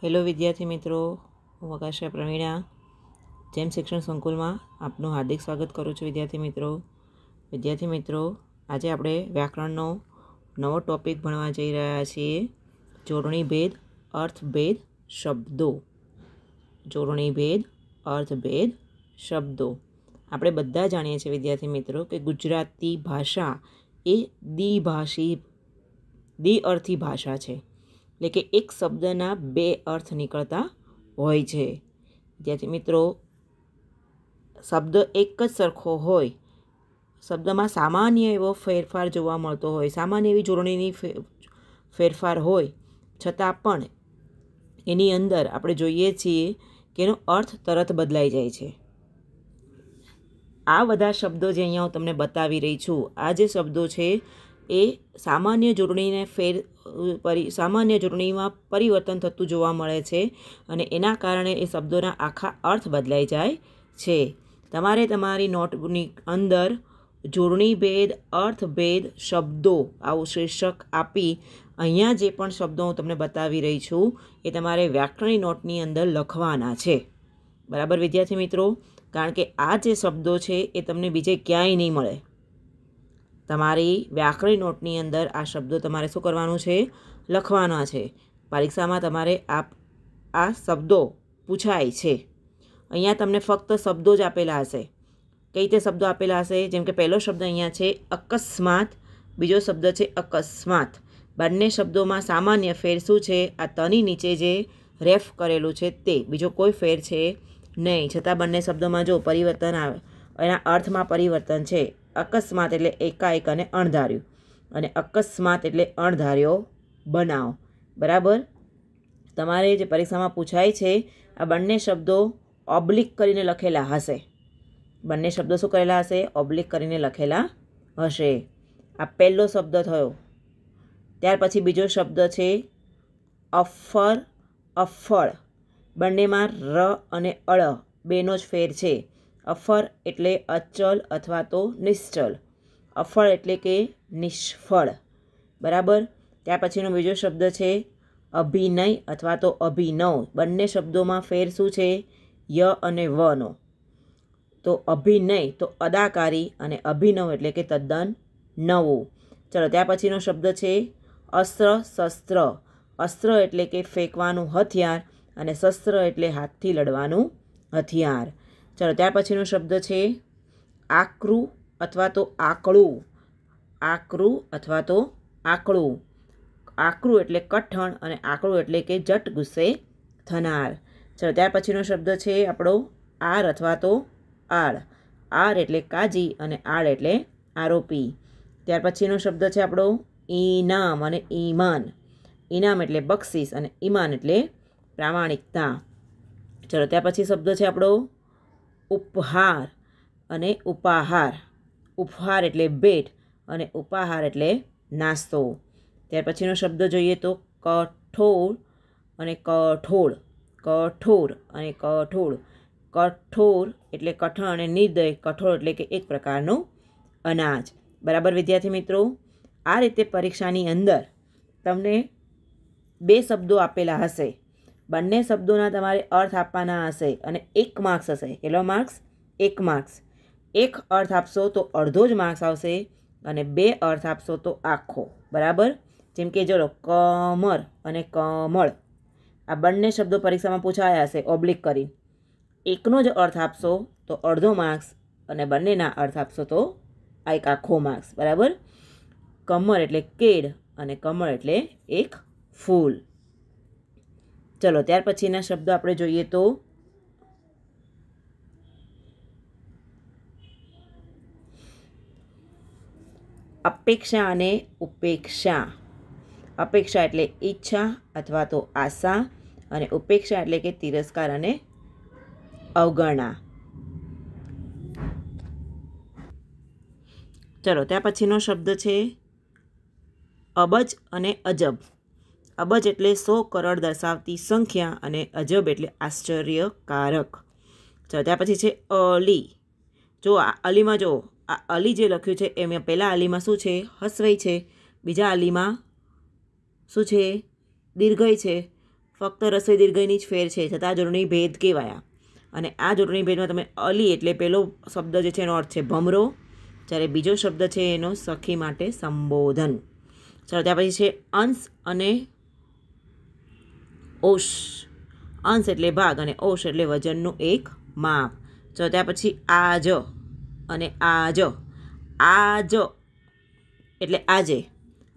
hello વિદ્યાર્થી મિત્રો હું વકાશા પ્રવીણા જેમ શિક્ષણ સંકુલમાં આપનું હાર્દિક સ્વાગત કરું છું વિદ્યાર્થી મિત્રો વિદ્યાર્થી મિત્રો આજે આપણે વ્યાકરણનો નવો ટોપિક ભણવા જઈ રહ્યા છીએ જોડણીભેદ અર્થભેદ શબ્દો જોડણીભેદ અર્થભેદ શબ્દો આપણે બધા જાણીએ છીએ વિદ્યાર્થી મિત્રો કે ગુજરાતી ભાષા એ દ્વિભાષી દ્વિઅર્થી ભાષા છે એટલે કે એક શબ્દના બે અર્થ નીકળતા હોય છે વિદ્યાર્થી મિત્રો શબ્દ એક જ સરખો હોય શબ્દમાં સામાન્ય એવો ફેરફાર જોવા મળતો હોય સામાન્ય એવી જોડણીની ફેરફાર હોય છતાં પણ એની અંદર આપણે જોઈએ છીએ કે એનો અર્થ તરત બદલાઈ જાય છે આ બધા શબ્દો જે અહીંયા હું તમને બતાવી રહી છું આ જે શબ્દો છે એ સામાન્ય ચૂંટણીને ફેર પરી સામાન્ય ચૂંટણીમાં પરિવર્તન થતું જોવા મળે છે અને એના કારણે એ શબ્દોના આખા અર્થ બદલાઈ જાય છે તમારે તમારી નોટની અંદર જોડણી ભેદ અર્થભેદ શબ્દો આવું શીર્ષક આપી અહીંયા જે પણ શબ્દો હું તમને બતાવી રહી છું એ તમારે વ્યાકરણી નોટની અંદર લખવાના છે બરાબર વિદ્યાર્થી મિત્રો કારણ કે આ જે શબ્દો છે એ તમને બીજે ક્યાંય નહીં મળે તમારી વ્યાકરણ નોટની અંદર આ શબ્દો તમારે શું કરવાનું છે લખવાના છે પરીક્ષામાં તમારે આ આ શબ્દો પૂછાય છે અહીંયા તમને ફક્ત શબ્દો જ આપેલા હશે કઈ રીતે શબ્દો આપેલા હશે જેમ કે પહેલો શબ્દ અહીંયા છે અકસ્માત બીજો શબ્દ છે અકસ્માત બંને શબ્દોમાં સામાન્ય ફેર શું છે આ તની નીચે જે રેફ કરેલું છે તે બીજો કોઈ ફેર છે નહીં છતાં બંને શબ્દોમાં જો પરિવર્તન આવે એના અર્થમાં પરિવર્તન છે અકસ્માત એટલે એકાએક અને અણધાર્યું અને અકસ્માત એટલે અણધાર્યો બનાવ બરાબર તમારે જે પરીક્ષામાં પૂછાય છે આ બંને શબ્દો ઓબ્લિક કરીને લખેલા હશે બંને શબ્દો શું કરેલા હશે ઓબ્લિક કરીને લખેલા હશે આ પહેલો શબ્દ થયો ત્યાર પછી બીજો શબ્દ છે અફર અફળ બંનેમાં ર અને અળ બેનો જ ફેર છે અફર એટલે અચલ અથવા તો નિશ્ચલ અફળ એટલે કે નિષ્ફળ બરાબર ત્યાર પછીનો બીજો શબ્દ છે અભિનય અથવા તો અભિનવ બંને શબ્દોમાં ફેર શું છે ય અને વનો તો અભિનય તો અદાકારી અને અભિનવ એટલે કે તદ્દન નવું ચલો ત્યાર પછીનો શબ્દ છે અસ્ત્ર શસ્ત્ર અસ્ત્ર એટલે કે ફેંકવાનું હથિયાર અને શસ્ત્ર એટલે હાથથી લડવાનું હથિયાર ચાલો ત્યાર પછીનો શબ્દ છે આકરું અથવા તો આકળું આકરું અથવા તો આકળું આકરું એટલે કઠણ અને આકળું એટલે કે જટ ગુસ્સે થનાર ચાલો ત્યાર પછીનો શબ્દ છે આપણો આર અથવા તો આળ આર એટલે કાજી અને આળ એટલે આરોપી ત્યાર પછીનો શબ્દ છે આપણો ઈનામ અને ઈમાન ઈનામ એટલે બક્ષિસ અને ઈમાન એટલે પ્રામાણિકતા ચલો ત્યાર પછી શબ્દ છે આપણો ઉપહાર અને ઉપાહાર ઉપહાર એટલે ભેટ અને ઉપાહાર એટલે નાસ્તો ત્યાર પછીનો શબ્દ જોઈએ તો કઠોળ અને કઠોળ કઠોર અને કઠોળ કઠોર એટલે કઠણ અને નિર્દય કઠોળ એટલે કે એક પ્રકારનું અનાજ બરાબર વિદ્યાર્થી મિત્રો આ રીતે પરીક્ષાની અંદર તમને બે શબ્દો આપેલા હશે બંને શબ્દોના તમારે અર્થ આપવાના હશે અને એક માર્ક્સ હશે કેટલો માર્ક્સ એક માર્ક્સ એક અર્થ આપશો તો અડધો જ માર્ક્સ આવશે અને બે અર્થ આપશો તો આખો બરાબર જેમ કે ચલો કમર અને કમળ આ બંને શબ્દો પરીક્ષામાં પૂછાયા હશે ઓબ્લિક કરી એકનો જ અર્થ આપશો તો અડધો માર્ક્સ અને બંનેના અર્થ આપશો તો આ એક આખો માર્ક્સ બરાબર કમર એટલે કેડ અને કમળ એટલે એક ફૂલ ચલો ત્યાર પછીના શબ્દો આપણે જોઈએ તો અપેક્ષા અને ઉપેક્ષા અપેક્ષા એટલે ઈચ્છા અથવા તો આશા અને ઉપેક્ષા એટલે કે તિરસ્કાર અને અવગણના ચલો ત્યાર પછીનો શબ્દ છે અબજ અને અજબ અબજ એટલે સો કરોડ દર્શાવતી સંખ્યા અને અજબ એટલે આશ્ચર્યકારક ચલો ત્યાર પછી છે અલી જો આ અલીમાં જો આ અલી જે લખ્યું છે એમ પહેલાં અલીમાં શું છે હસવઈ છે બીજા અલીમાં શું છે દીર્ઘય છે ફક્ત રસોઈ દીર્ઘયની જ ફેર છે છતાં જોડણી ભેદ કહેવાયા અને આ જોડણી ભેદમાં તમે અલી એટલે પહેલો શબ્દ જે છે એનો અર્થ છે ભમરો જ્યારે બીજો શબ્દ છે એનો સખી માટે સંબોધન ચલો ત્યાં પછી છે અંશ અને ઓશ અંશ એટલે ભાગ અને ઓશ એટલે વજનનું એક માપ જો ત્યાં પછી આજ અને આજ આજ એટલે આજે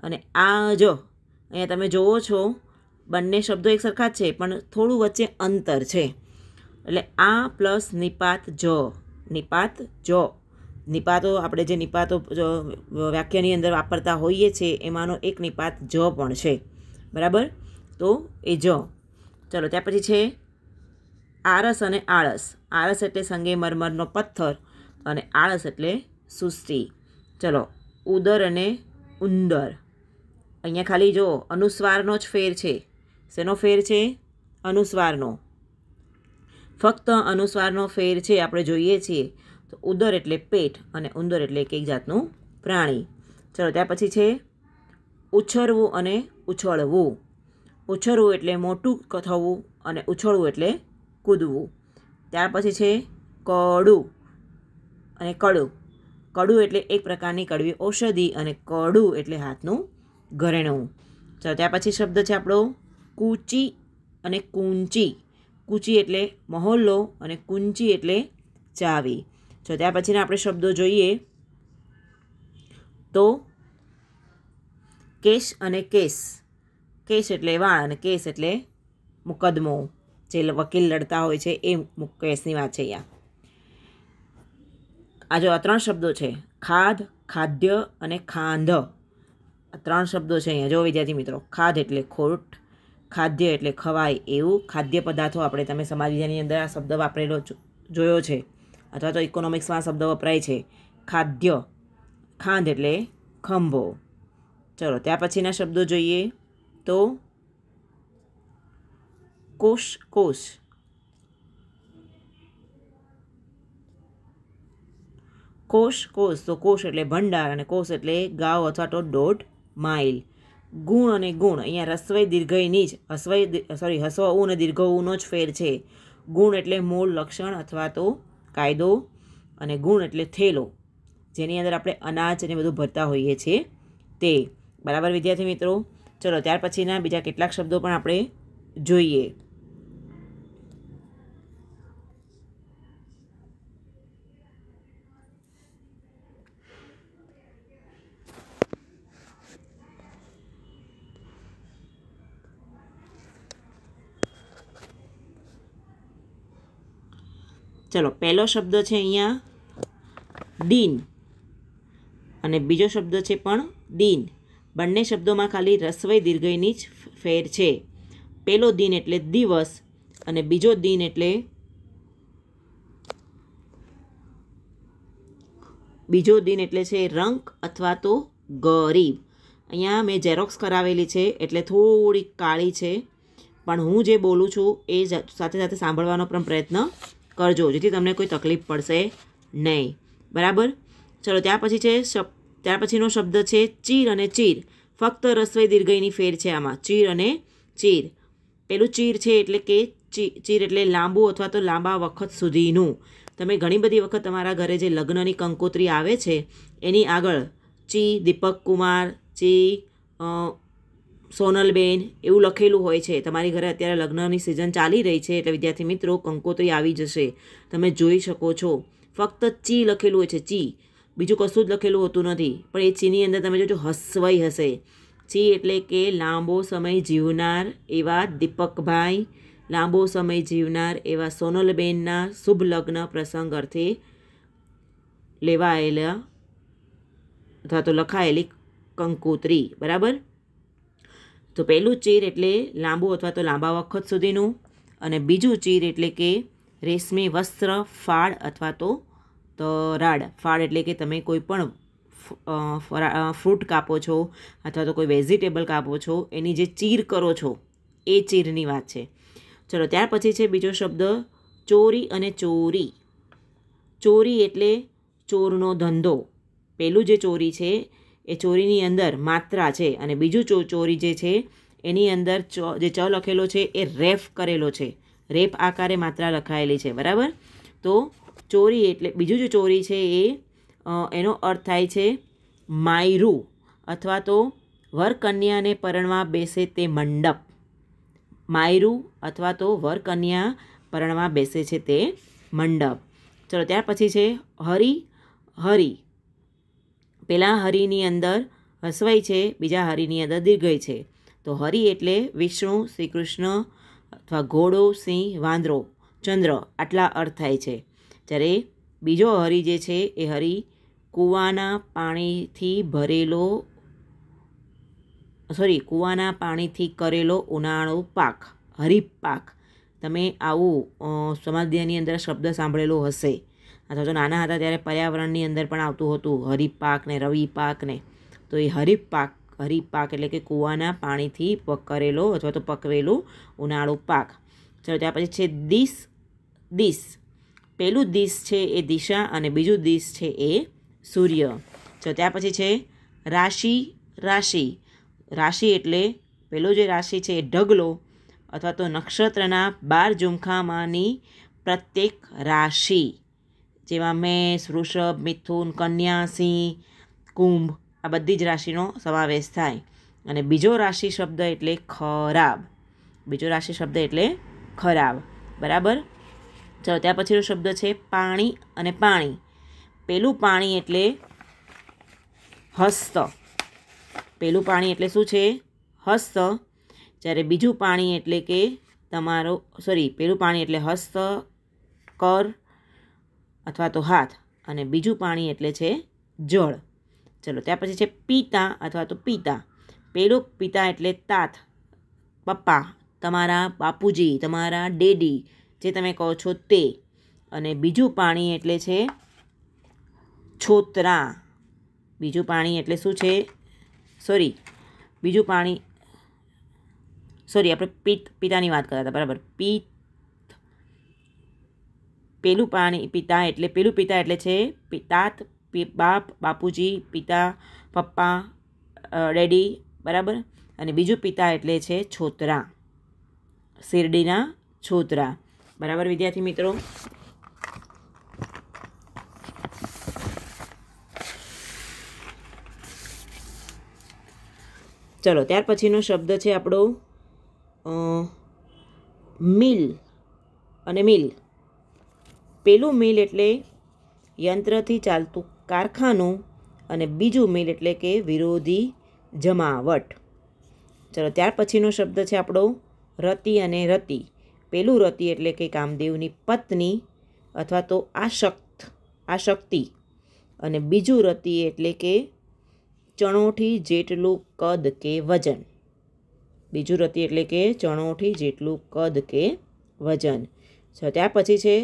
અને આજ અહીંયા તમે જુઓ છો બંને શબ્દો એક સરખા જ છે પણ થોડું વચ્ચે અંતર છે એટલે આ પ્લસ નિપાત જ નિપાત જ નિપાતો આપણે જે નિપાતો વ્યાખ્યાની અંદર વાપરતા હોઈએ છીએ એમાંનો એક નિપાત જ પણ છે બરાબર તો એ જ ચલો ત્યાં પછી છે આરસ અને આળસ આળસ એટલે સંગે મરમરનો પથ્થર અને આળસ એટલે સુસ્તી ચલો ઉદર અને ઉંદર અહીંયા ખાલી જો અનુસ્વારનો જ ફેર છે શેનો ફેર છે અનુસ્વારનો ફક્ત અનુસ્વારનો ફેર છે આપણે જોઈએ છીએ તો ઉદર એટલે પેટ અને ઉંદર એટલે એક જાતનું પ્રાણી ચલો ત્યાં પછી છે ઉછરવું અને ઉછળવું ઉછળવું એટલે મોટું થવું અને ઉછળવું એટલે કૂદવું ત્યાર પછી છે કડું અને કડું કડું એટલે એક પ્રકારની કડવી ઔષધિ અને કડું એટલે હાથનું ઘરેણું ચાલો ત્યાર પછી શબ્દ છે આપણો કૂચી અને કુંચી કૂચી એટલે મહોલ્લો અને કુંચી એટલે ચાવી જો ત્યાર પછીના આપણે શબ્દો જોઈએ તો કેશ અને કેસ કેસ એટલે વાણ અને કેસ એટલે મુકદમો જે વકીલ લડતા હોય છે એ કેસની વાત છે અહીંયા આ જો આ ત્રણ શબ્દો છે ખાધ ખાદ્ય અને ખાંધ આ ત્રણ શબ્દો છે અહીંયા જો વિદ્યાર્થી મિત્રો ખાધ એટલે ખોટ ખાદ્ય એટલે ખવાય એવું ખાદ્ય પદાર્થો આપણે તમે સમાજ અંદર આ શબ્દ વાપરેલો જોયો છે અથવા તો ઇકોનોમિક્સમાં શબ્દ વપરાય છે ખાદ્ય ખાંધ એટલે ખંભો ચલો ત્યાં પછીના શબ્દો જોઈએ તો કોષ કોષ કોષ કોષ તો કોષ એટલે ભંડાર અને કોષ એટલે ગાવ અથવા તો દોઢ માઇલ ગુણ અને ગુણ અહીંયા રસ્વય દીર્ઘયની જ હસ્વય સોરી હસ્વ અને દીર્ઘ ઉનો જ ફેર છે ગુણ એટલે મૂળ લક્ષણ અથવા તો કાયદો અને ગુણ એટલે થેલો જેની અંદર આપણે અનાજ અને બધું ભરતા હોઈએ છીએ તે બરાબર વિદ્યાર્થી મિત્રો ચલો ત્યાર પછીના બીજા કેટલાક શબ્દો પણ આપણે જોઈએ ચલો પહેલો શબ્દ છે અહીંયા દિન અને બીજો શબ્દ છે પણ દિન બંને શબ્દોમાં ખાલી રસવઈ દીર્ઘયની જ ફેર છે પહેલો દિન એટલે દિવસ અને બીજો દિન એટલે બીજો દિન એટલે છે રંક અથવા તો ગરીબ અહીંયા મેં ઝેરોક્સ કરાવેલી છે એટલે થોડી કાળી છે પણ હું જે બોલું છું એ સાથે સાથે સાંભળવાનો પણ પ્રયત્ન કરજો જેથી તમને કોઈ તકલીફ પડશે નહીં બરાબર ચલો ત્યાં પછી છે શબ્દ ત્યાર પછીનો શબ્દ છે ચીર અને ચીર ફક્ત રસવઈ દીર્ઘઈની ફેર છે આમાં ચીર અને ચીર પેલું ચીર છે એટલે કે ચી ચીર એટલે લાંબુ અથવા તો લાંબા વખત સુધીનું તમે ઘણી બધી વખત તમારા ઘરે જે લગ્નની કંકોત્રી આવે છે એની આગળ ચી દીપક કુમાર ચી સોનલબેન એવું લખેલું હોય છે તમારી ઘરે અત્યારે લગ્નની સિઝન ચાલી રહી છે એટલે વિદ્યાર્થી મિત્રો કંકોત્રી આવી જશે તમે જોઈ શકો છો ફક્ત ચી લખેલું હોય છે ચી બીજું કશું જ લખેલું હોતું નથી પણ એ ચીની અંદર તમે જોજો હસવાઈ હશે ચી એટલે કે લાંબો સમય જીવનાર એવા દીપકભાઈ લાંબો સમય જીવનાર એવા સોનલબેનના શુભ લગ્ન પ્રસંગ અર્થે લેવાયેલા અથવા તો લખાયેલી કંકોત્રી બરાબર તો પહેલું ચીર એટલે લાંબુ અથવા તો લાંબા વખત સુધીનું અને બીજું ચીર એટલે કે રેશમી વસ્ત્ર ફાળ અથવા તો તો રાડ ફાળ એટલે કે તમે કોઈ પણ ફ્રૂટ કાપો છો અથવા તો કોઈ વેજીટેબલ કાપો છો એની જે ચીર કરો છો એ ચીરની વાત છે ચલો ત્યાર પછી છે બીજો શબ્દ ચોરી અને ચોરી ચોરી એટલે ચોરનો ધંધો પહેલું જે ચોરી છે એ ચોરીની અંદર માત્રા છે અને બીજું ચો ચોરી જે છે એની અંદર ચ જે ચ લખેલો છે એ રેફ કરેલો છે રેપ આકારે માત્રા લખાયેલી છે બરાબર તો ચોરી એટલે બીજું જે ચોરી છે એ એનો અર્થ થાય છે માયરું અથવા તો વરકન્યાને પરણવા બેસે તે મંડપ માયરું અથવા તો વરકન્યા પરણવા બેસે છે તે મંડપ ચલો ત્યાર પછી છે હરી હરી પહેલાં હરિની અંદર હસવાઈ છે બીજા હરિની અંદર દીર્ઘય છે તો હરિ એટલે વિષ્ણુ શ્રી કૃષ્ણ અથવા ઘોડો સિંહ વાંદરો ચંદ્ર આટલા અર્થ થાય છે જ્યારે બીજો હરી જે છે એ હરી કૂવાના પાણીથી ભરેલો સોરી કૂવાના પાણીથી કરેલો ઉનાળો પાક હરીફ પાક તમે આવું સમાધ્યાયની અંદર શબ્દ સાંભળેલો હશે અથવા તો નાના હતા ત્યારે પર્યાવરણની અંદર પણ આવતું હતું હરીફ પાક ને રવિ પાક તો એ હરીફ પાક હરીફ પાક એટલે કે કૂવાના પાણીથી પકરેલો અથવા તો પકવેલું ઉનાળુ પાક ચલો ત્યાર પછી છે દિસ દિસ પહેલું દિશ છે એ દિશા અને બીજું દિશ છે એ સૂર્ય જો ત્યાં પછી છે રાશિ રાશિ રાશિ એટલે પહેલો જે રાશિ છે એ ઢગલો અથવા તો નક્ષત્રના બાર ઝુમખામાંની પ્રત્યેક રાશિ જેમાં મેષ વૃષભ મિથુન કન્યા સિંહ કુંભ આ બધી જ રાશિનો સમાવેશ થાય અને બીજો રાશિ શબ્દ એટલે ખરાબ બીજો રાશિ શબ્દ એટલે ખરાબ બરાબર ચાલો ત્યાર પછીનો શબ્દ છે પાણી અને પાણી પેલું પાણી એટલે હસ્ત પેલું પાણી એટલે શું છે હસ્ત જ્યારે બીજું પાણી એટલે કે તમારો સોરી પેલું પાણી એટલે હસ્ત કર અથવા તો હાથ અને બીજું પાણી એટલે છે જળ ચલો ત્યાં પછી છે પિતા અથવા તો પિતા પેલું પિતા એટલે તાત પપ્પા તમારા બાપુજી તમારા ડેડી જે તમે કહો છો તે અને બીજું પાણી એટલે છે છોતરા બીજું પાણી એટલે શું છે સોરી બીજું પાણી સોરી આપણે પિત પિતાની વાત કરતા હતા બરાબર પિત પેલું પાણી પિતા એટલે પેલું પિતા એટલે છે પિતાત બાપ બાપુજી પિતા પપ્પા ડેડી બરાબર અને બીજું પિતા એટલે છે છોતરા શેરડીના છોતરા બરાબર વિદ્યાર્થી મિત્રો ચલો ત્યાર પછીનો શબ્દ છે આપણો મિલ અને મિલ પેલું મિલ એટલે યંત્રથી ચાલતું કારખાનું અને બીજું મિલ એટલે કે વિરોધી જમાવટ ચલો ત્યાર પછીનો શબ્દ છે આપણો રતિ અને રતિ પેલું રતિ એટલે કે કામદેવની પત્ની અથવા તો આશક્ત આશક્તિ અને બીજું રતિ એટલે કે ચણોઠી જેટલું કદ કે વજન બીજું રતિ એટલે કે ચણોથી જેટલું કદ કે વજન સો ત્યાર પછી છે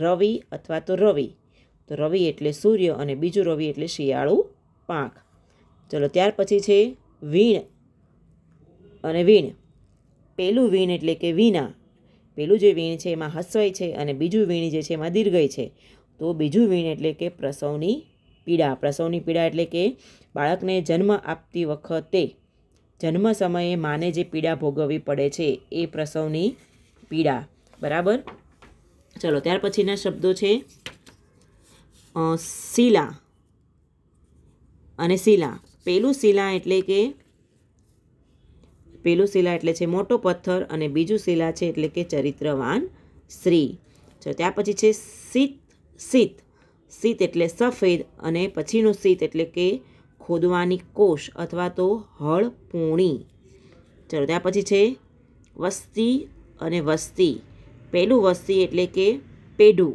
રવિ અથવા તો રવિ તો રવિ એટલે સૂર્ય અને બીજું રવિ એટલે શિયાળું પાંખ ચલો ત્યાર પછી છે વીણ અને વીણ પહેલું વીણ એટલે કે વીણા પેલું જે વીણ છે એમાં હસ્વય છે અને બીજું વીણ જે છે એમાં દીર્ઘય છે તો બીજું વીણ એટલે કે પ્રસવની પીડા પ્રસવની પીડા એટલે કે બાળકને જન્મ આપતી વખતે જન્મ સમયે માને જે પીડા ભોગવવી પડે છે એ પ્રસવની પીડા બરાબર ચલો ત્યાર પછીના શબ્દો છે શીલા અને શીલા પેલું શીલા એટલે કે પેલું શિલા એટલે છે મોટો પથ્થર અને બીજું શિલા છે એટલે કે ચરિત્રવાન સ્ત્રી જો ત્યાર પછી છે સીત સીત સીત એટલે સફેદ અને પછીનું સીત એટલે કે ખોદવાની કોષ અથવા તો હળ પૂણી ચલો ત્યાર પછી છે વસ્તી અને વસ્તી પહેલું વસ્તી એટલે કે પેઢું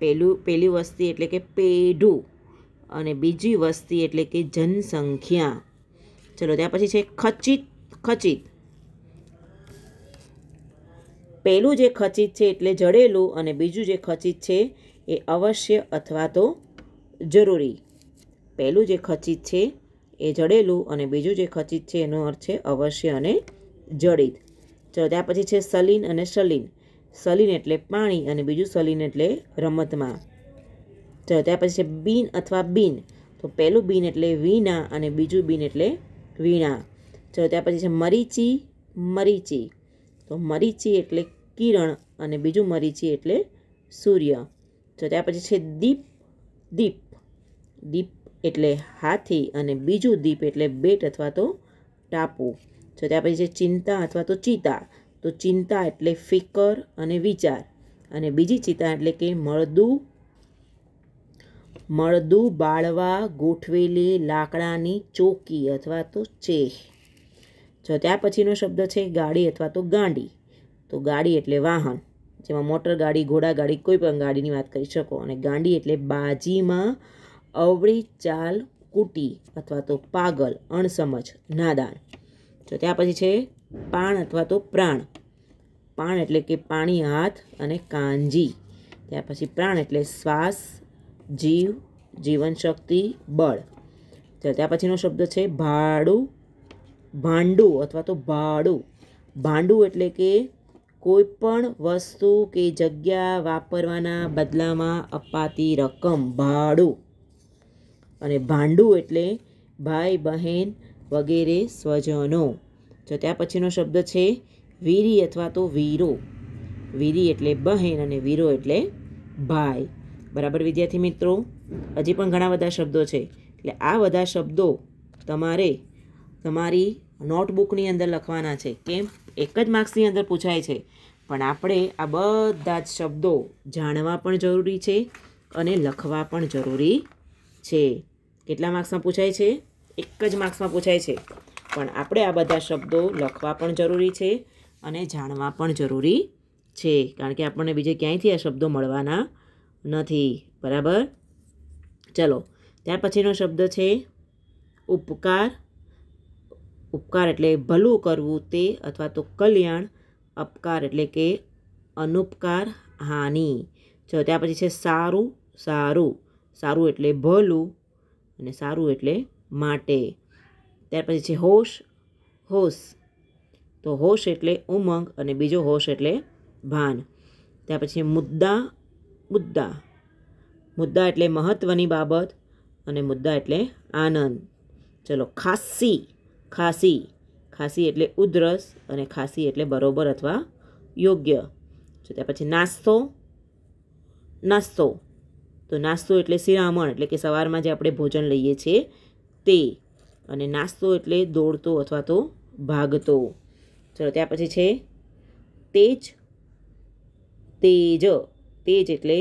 પહેલું પહેલી વસ્તી એટલે કે પેઢું અને બીજી વસ્તી એટલે કે જનસંખ્યા ચલો ત્યાર પછી છે ખચિત ખચિત પહેલું જે ખચિત છે એટલે જડેલું અને બીજું જે ખચિત છે એ અવશ્ય અથવા તો જરૂરી પહેલું જે ખચિત છે એ જડેલું અને બીજું જે ખચિત છે એનો અર્થ છે અવશ્ય અને જડિત ચલો ત્યાર પછી છે સલીન અને સલીન સલીન એટલે પાણી અને બીજું સલીન એટલે રમતમાં ચલો ત્યાર પછી છે બીન અથવા બીન તો પહેલું બીન એટલે વીણા અને બીજું બીન એટલે વીણા જો ત્યાર પછી છે મરીચી મરીચી તો મરીચી એટલે કિરણ અને બીજું મરીચી એટલે સૂર્ય તો ત્યાર પછી છે દીપ દીપ દીપ એટલે હાથી અને બીજું દીપ એટલે બેટ અથવા તો ટાપુ તો ત્યાર પછી છે ચિંતા અથવા તો ચિતા તો ચિંતા એટલે ફિકર અને વિચાર અને બીજી ચિતા એટલે કે મળદું મળદું બાળવા ગોઠવેલી લાકડાની ચોકી અથવા તો ચેહ જો ત્યાર પછીનો શબ્દ છે ગાડી અથવા તો ગાંડી તો ગાડી એટલે વાહન જેમાં મોટર ગાડી ઘોડા કોઈ પણ ગાડીની વાત કરી શકો અને ગાંડી એટલે બાજીમાં અવળી ચાલ કૂટી અથવા તો પાગલ અણસમજ નાદાન તો ત્યાં પછી છે પાણ અથવા તો પ્રાણ પાણ એટલે કે પાણી હાથ અને કાંજી ત્યાર પછી પ્રાણ એટલે શ્વાસ જીવ જીવનશક્તિ બળ ત્યાં પછીનો શબ્દ છે ભાડું ભાંડું અથવા તો ભાડું ભાંડું એટલે કે કોઈપણ વસ્તુ કે જગ્યા વાપરવાના બદલામાં અપાતી રકમ ભાડું અને ભાંડું એટલે ભાઈ બહેન વગેરે સ્વજનો તો ત્યાં પછીનો શબ્દ છે વીરી અથવા તો વીરો વીરી એટલે બહેન અને વીરો એટલે ભાઈ બરાબર વિદ્યાર્થી મિત્રો હજી પણ ઘણા બધા શબ્દો છે એટલે આ બધા શબ્દો તમારે તમારી નોટબુકની અંદર લખવાના છે કેમ એક જ માર્ક્સની અંદર પૂછાય છે પણ આપણે આ બધા જ શબ્દો જાણવા પણ જરૂરી છે અને લખવા પણ જરૂરી છે કેટલા માર્ક્સમાં પૂછાય છે એક જ માર્ક્સમાં પૂછાય છે પણ આપણે આ બધા શબ્દો લખવા પણ જરૂરી છે અને જાણવા પણ જરૂરી છે કારણ કે આપણને બીજે ક્યાંયથી આ શબ્દો મળવાના નથી બરાબર ચલો ત્યાર પછીનો શબ્દ છે ઉપકાર ઉપકાર એટલે ભલું કરવું તે અથવા તો કલ્યાણ અપકાર એટલે કે અનુપકાર હાનિ જો ત્યાર પછી છે સારું સારું સારું એટલે ભલું અને સારું એટલે માટે ત્યાર પછી છે હોશ હોશ તો હોશ એટલે ઉમંગ અને બીજો હોશ એટલે ભાન ત્યાર પછી મુદ્દા મુદ્દા મુદ્દા એટલે મહત્ત્વની બાબત અને મુદ્દા એટલે આનંદ ચલો ખાસી ખાંસી ખાંસી એટલે ઉધરસ અને ખાંસી એટલે બરોબર અથવા યોગ્ય જો ત્યાં પછી નાસ્તો નાસ્તો તો નાસ્તો એટલે શિરામણ એટલે કે સવારમાં જે આપણે ભોજન લઈએ છીએ તે અને નાસ્તો એટલે દોડતો અથવા તો ભાગતો ચલો ત્યાં પછી છે તેજ તેજ તેજ એટલે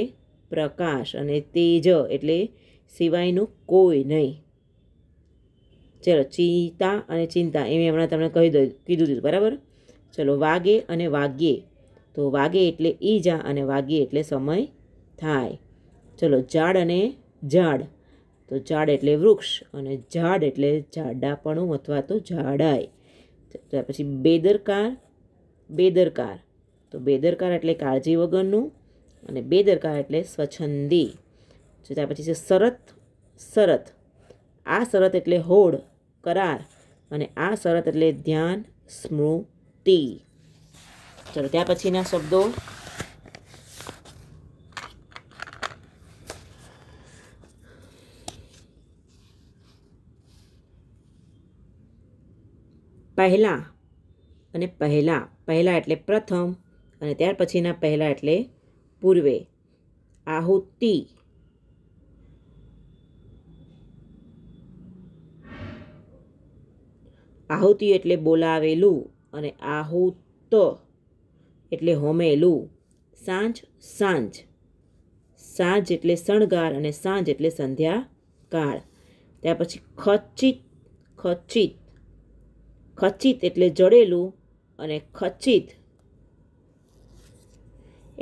પ્રકાશ અને તેજ એટલે સિવાયનું કોઈ નહીં ચલો ચિંતા અને ચિંતા એ મેં હમણાં તમને કહી દઉં કીધું હતું બરાબર ચલો વાગે અને વાગ્યે તો વાગે એટલે ઈજા અને વાગ્યે એટલે સમય થાય ચલો ઝાડ અને ઝાડ તો ઝાડ એટલે વૃક્ષ અને ઝાડ એટલે જાડાપણું અથવા તો ઝાડાય ત્યાર પછી બેદરકાર બેદરકાર તો બેદરકાર એટલે કાળજી વગરનું અને બેદરકાર એટલે સ્વછંદી ત્યાર પછી છે શરત શરત આ શરત એટલે હોડ કરાર અને આ શરત એટલે ધ્યાન સ્મૃતિ ચલો ત્યાર પછીના શબ્દો પહેલાં અને પહેલાં પહેલાં એટલે પ્રથમ અને ત્યાર પછીના પહેલાં એટલે પૂર્વે આહુતિ આહુતિ એટલે બોલાવેલું અને આહુત એટલે હોમેલું સાંજ સાંજ સાંજ એટલે શણગાર અને સાંજ એટલે સંધ્યાકાળ ત્યાર પછી ખચિત ખચિત ખચિત એટલે જડેલું અને ખચિત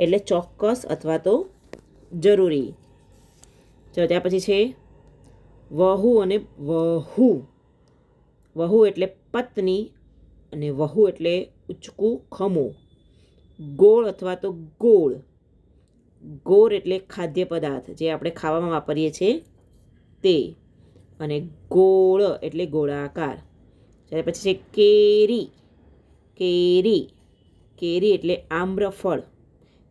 એટલે ચોક્કસ અથવા તો જરૂરી ચલો ત્યાં પછી છે વહુ અને વહુ વહુ એટલે પત્ની અને વહુ એટલે ઉચકું ખમો ગોળ અથવા તો ગોળ ગોળ એટલે ખાદ્ય પદાર્થ જે આપણે ખાવામાં વાપરીએ છીએ તે અને ગોળ એટલે ગોળાકાર ત્યાર પછી છે કેરી કેરી કેરી એટલે આમ્રફળ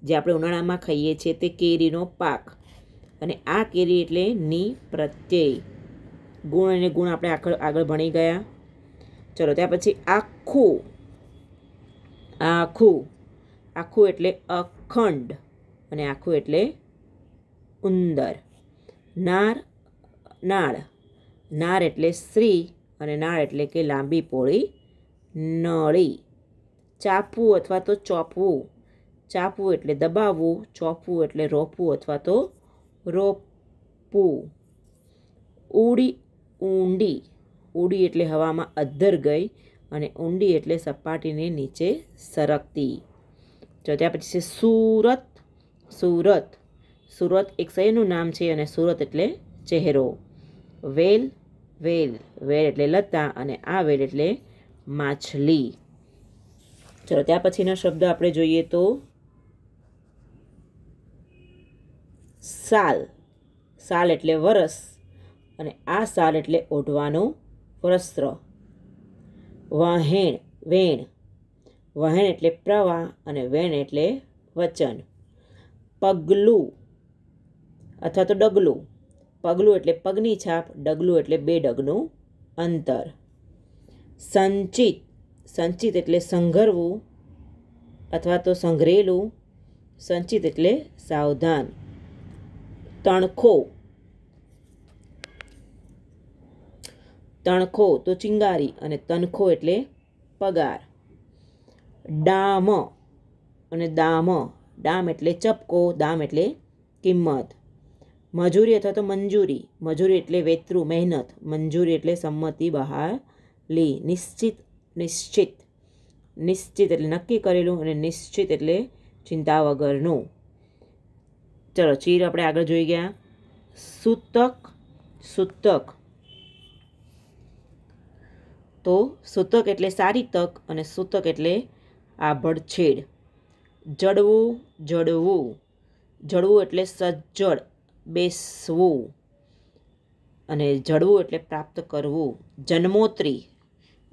જે આપણે ઉનાળામાં ખાઈએ છીએ તે કેરીનો પાક અને આ કેરી એટલે ની પ્રત્યય ગુણ અને ગુણ આપણે આગળ આગળ ભણી ગયા ચલો ત્યાર પછી આખું આખું આખું એટલે અખંડ અને આખું એટલે ઉંદર નાર નાળ નાર એટલે સ્ત્રી અને નાળ એટલે કે લાંબી પોળી નળી ચાપવું અથવા તો ચોપવું ચાપવું એટલે દબાવવું ચોપવું એટલે રોપવું અથવા તો રોપવું ઉડી ઊંડી ઉડી એટલે હવામાં અધ્ધર ગઈ અને ઊંડી એટલે સપાટીને નીચે સરકતી જો ત્યાં પછી છે સુરત સુરત સુરત એક શહેરનું નામ છે અને સુરત એટલે ચહેરો વેલ વેલ વેલ એટલે લતા અને આ વેલ એટલે માછલી ચલો ત્યાં પછીનો શબ્દ આપણે જોઈએ તો સાલ સાલ એટલે વરસ અને આ સાલ એટલે ઓઢવાનું વસ્ત્ર વહેણ વેણ વહેણ એટલે પ્રવાહ અને વેણ એટલે વચન પગલું અથવા તો ડગલું પગલું એટલે પગની છાપ ડગલું એટલે બે ડગનું અંતર સંચિત સંચિત એટલે સંઘરવું અથવા તો સંઘરેલું સંચિત એટલે સાવધાન તણખો તણખો તો ચિંગારી અને તનખો એટલે પગાર ડામ અને દામ ડામ એટલે ચપકો દામ એટલે કિંમત મજૂરી અથવા તો મંજૂરી મજૂરી એટલે વેતરું મહેનત મંજૂરી એટલે સંમતિ બહાલી નિશ્ચિત નિશ્ચિત નિશ્ચિત એટલે નક્કી કરેલું અને નિશ્ચિત એટલે ચિંતા વગરનું ચલો ચીર આપણે આગળ જોઈ ગયા સૂતક સૂતક તો સૂતક એટલે સારી તક અને સૂતક એટલે આભડછેડ જડવું જડવું જડવું એટલે સજ્જડ બેસવું અને જડવું એટલે પ્રાપ્ત કરવું જન્મોત્રી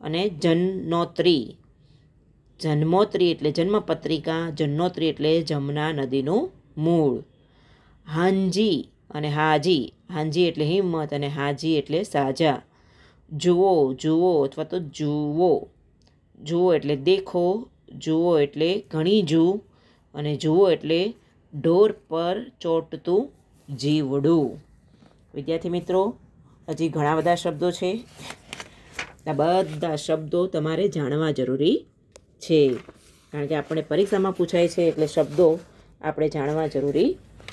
અને જન્નોત્રી જન્મોત્રી એટલે જન્મપત્રિકા જન્નોત્રી એટલે જમના નદીનું મૂળ હાંજી અને હાજી હાંજી એટલે હિંમત અને હાજી એટલે સાજા જુઓ જુઓ અથવા તો જુઓ જુઓ એટલે દેખો જુઓ એટલે ઘણી જુ અને જુઓ એટલે ઢોર પર ચોંટતું જીવડું વિદ્યાર્થી મિત્રો હજી ઘણા બધા શબ્દો છે આ બધા શબ્દો તમારે જાણવા જરૂરી છે કારણ કે આપણે પરીક્ષામાં પૂછાય છે એટલે શબ્દો આપણે જાણવા જરૂરી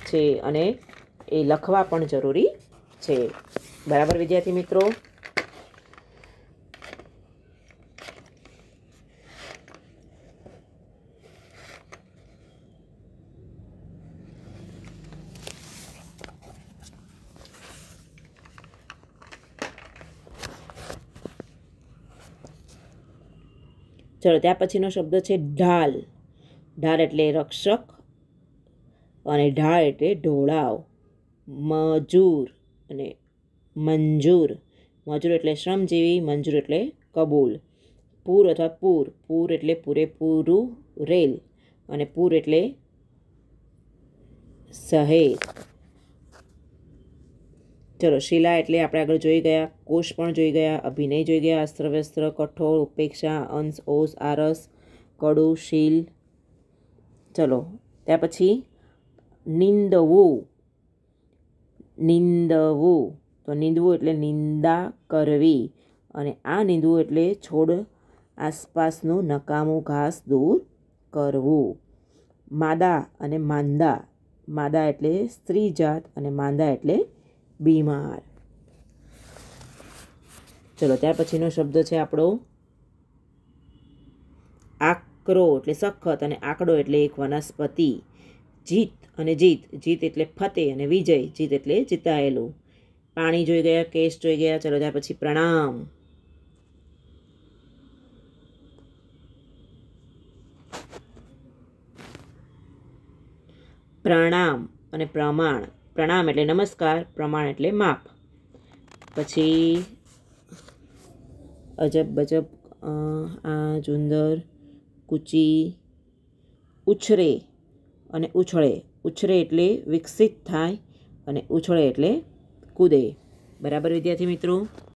છે અને એ લખવા પણ જરૂરી છે બરાબર વિદ્યાર્થી મિત્રો ચલો ત્યાં પછીનો શબ્દ છે ઢાલ ઢાલ એટલે રક્ષક અને ઢાળ એટલે ઢોળાવ મજૂર અને મંજૂર મજૂર એટલે શ્રમજીવી મંજૂર એટલે કબૂલ પૂર અથવા પૂર પૂર એટલે પૂરેપૂરું રેલ અને પૂર એટલે સહેજ ચલો શિલા એટલે આપણે આગળ જોઈ ગયા કોષ પણ જોઈ ગયા અભિનય જોઈ ગયા અસ્ત્રવ્યસ્ત્ર કઠોળ ઉપેક્ષા અંશ ઓસ આરસ કડુ શીલ ચલો ત્યાર પછી નિંદવું નિંદવું તો નિંદવું એટલે નિંદા કરવી અને આ નિંદવું એટલે છોડ આસપાસનું નકામું ઘાસ દૂર કરવું માદા અને માંદા માદા એટલે સ્ત્રી જાત અને માંદા એટલે બીમાર ચલો ત્યાર પછીનો શબ્દ છે આપણો આકરો એટલે સખત અને આકડો એટલે એક વનસ્પતિ જીત અને જીત જીત એટલે ફતે અને વિજય જીત એટલે જીતાયેલું પાણી જોઈ ગયા કેસ જોઈ ગયા ચલો ત્યાર પછી પ્રણામ પ્રણામ અને પ્રમાણ પ્રણામ એટલે નમસ્કાર પ્રમાણ એટલે માપ પછી અજબ બજબ આ જુંદર કૂચી ઉછરે અને ઉછળે ઉછરે એટલે વિકસિત થાય અને ઉછળે એટલે કૂદે બરાબર વિદ્યાર્થી મિત્રો